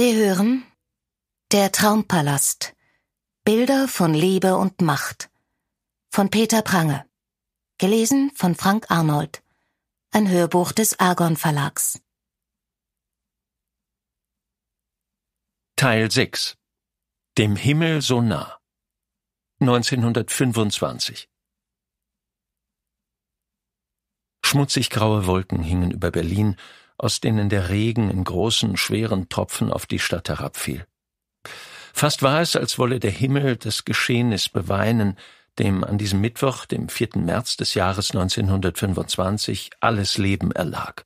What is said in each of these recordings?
Sie hören Der Traumpalast Bilder von Liebe und Macht von Peter Prange gelesen von Frank Arnold ein Hörbuch des Argon Verlags Teil 6 Dem Himmel so nah 1925 Schmutzig graue Wolken hingen über Berlin aus denen der Regen in großen, schweren Tropfen auf die Stadt herabfiel. Fast war es, als wolle der Himmel das Geschehnis beweinen, dem an diesem Mittwoch, dem 4. März des Jahres 1925, alles Leben erlag.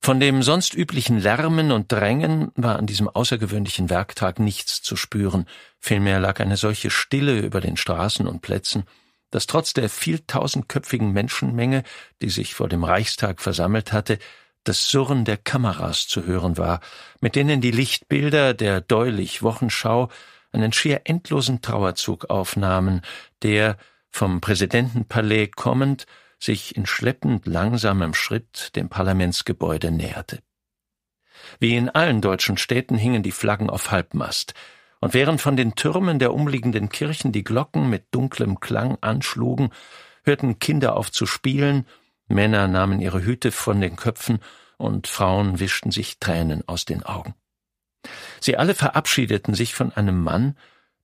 Von dem sonst üblichen Lärmen und Drängen war an diesem außergewöhnlichen Werktag nichts zu spüren, vielmehr lag eine solche Stille über den Straßen und Plätzen, dass trotz der vieltausendköpfigen Menschenmenge, die sich vor dem Reichstag versammelt hatte, das Surren der Kameras zu hören war, mit denen die Lichtbilder der Deulich Wochenschau einen schier endlosen Trauerzug aufnahmen, der, vom Präsidentenpalais kommend, sich in schleppend langsamem Schritt dem Parlamentsgebäude näherte. Wie in allen deutschen Städten hingen die Flaggen auf Halbmast, und während von den Türmen der umliegenden Kirchen die Glocken mit dunklem Klang anschlugen, hörten Kinder auf zu spielen Männer nahmen ihre Hüte von den Köpfen und Frauen wischten sich Tränen aus den Augen. Sie alle verabschiedeten sich von einem Mann,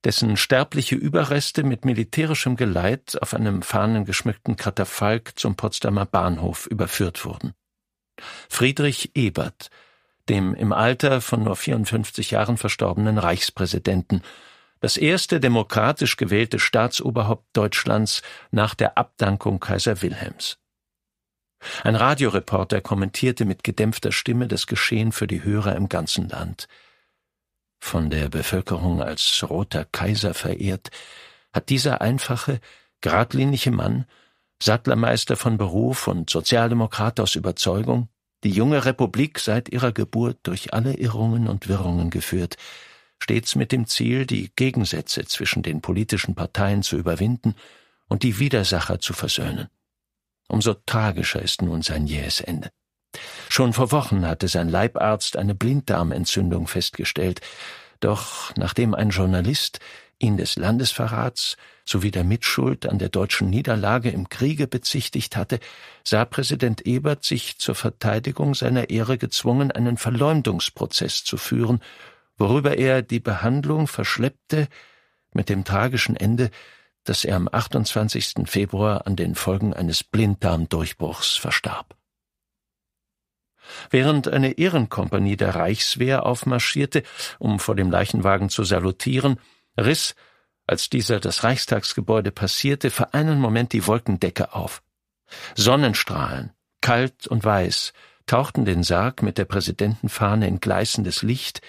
dessen sterbliche Überreste mit militärischem Geleit auf einem fahnengeschmückten Katafalk zum Potsdamer Bahnhof überführt wurden. Friedrich Ebert, dem im Alter von nur 54 Jahren verstorbenen Reichspräsidenten, das erste demokratisch gewählte Staatsoberhaupt Deutschlands nach der Abdankung Kaiser Wilhelms. Ein Radioreporter kommentierte mit gedämpfter Stimme das Geschehen für die Hörer im ganzen Land. Von der Bevölkerung als roter Kaiser verehrt, hat dieser einfache, geradlinige Mann, Sattlermeister von Beruf und Sozialdemokrat aus Überzeugung, die junge Republik seit ihrer Geburt durch alle Irrungen und Wirrungen geführt, stets mit dem Ziel, die Gegensätze zwischen den politischen Parteien zu überwinden und die Widersacher zu versöhnen. Umso tragischer ist nun sein jähes Ende. Schon vor Wochen hatte sein Leibarzt eine Blinddarmentzündung festgestellt, doch nachdem ein Journalist ihn des Landesverrats sowie der Mitschuld an der deutschen Niederlage im Kriege bezichtigt hatte, sah Präsident Ebert sich zur Verteidigung seiner Ehre gezwungen, einen Verleumdungsprozess zu führen, worüber er die Behandlung verschleppte, mit dem tragischen Ende, dass er am 28. Februar an den Folgen eines Blinddarmdurchbruchs verstarb. Während eine Ehrenkompanie der Reichswehr aufmarschierte, um vor dem Leichenwagen zu salutieren, riss, als dieser das Reichstagsgebäude passierte, für einen Moment die Wolkendecke auf. Sonnenstrahlen, kalt und weiß, tauchten den Sarg mit der Präsidentenfahne in gleißendes Licht,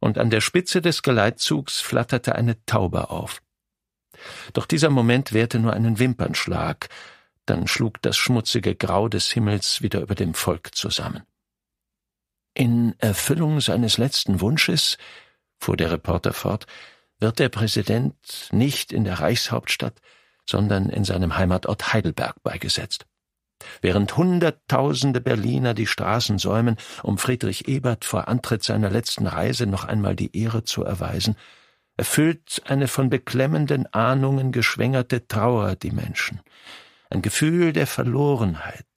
und an der Spitze des Geleitzugs flatterte eine Taube auf. Doch dieser Moment währte nur einen Wimpernschlag, dann schlug das schmutzige Grau des Himmels wieder über dem Volk zusammen. In Erfüllung seines letzten Wunsches, fuhr der Reporter fort, wird der Präsident nicht in der Reichshauptstadt, sondern in seinem Heimatort Heidelberg beigesetzt. Während Hunderttausende Berliner die Straßen säumen, um Friedrich Ebert vor Antritt seiner letzten Reise noch einmal die Ehre zu erweisen, erfüllt eine von beklemmenden Ahnungen geschwängerte Trauer die Menschen, ein Gefühl der Verlorenheit,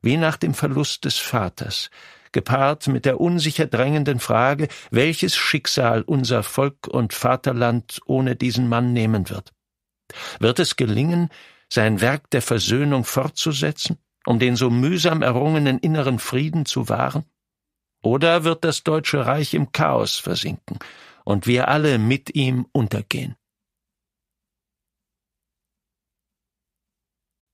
wie nach dem Verlust des Vaters, gepaart mit der unsicher drängenden Frage, welches Schicksal unser Volk und Vaterland ohne diesen Mann nehmen wird. Wird es gelingen, sein Werk der Versöhnung fortzusetzen, um den so mühsam errungenen inneren Frieden zu wahren? Oder wird das Deutsche Reich im Chaos versinken, und wir alle mit ihm untergehen.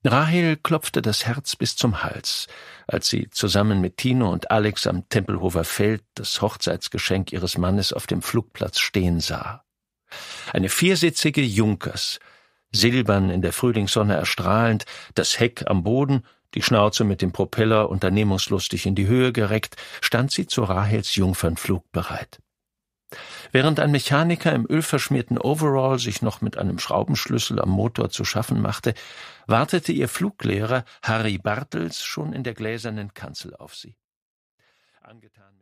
Rahel klopfte das Herz bis zum Hals, als sie zusammen mit Tino und Alex am Tempelhofer Feld das Hochzeitsgeschenk ihres Mannes auf dem Flugplatz stehen sah. Eine viersitzige Junkers, silbern in der Frühlingssonne erstrahlend, das Heck am Boden, die Schnauze mit dem Propeller unternehmungslustig in die Höhe gereckt, stand sie zu Rahels Jungfernflug bereit. Während ein Mechaniker im ölverschmierten Overall sich noch mit einem Schraubenschlüssel am Motor zu schaffen machte, wartete ihr Fluglehrer Harry Bartels schon in der gläsernen Kanzel auf sie. Angetan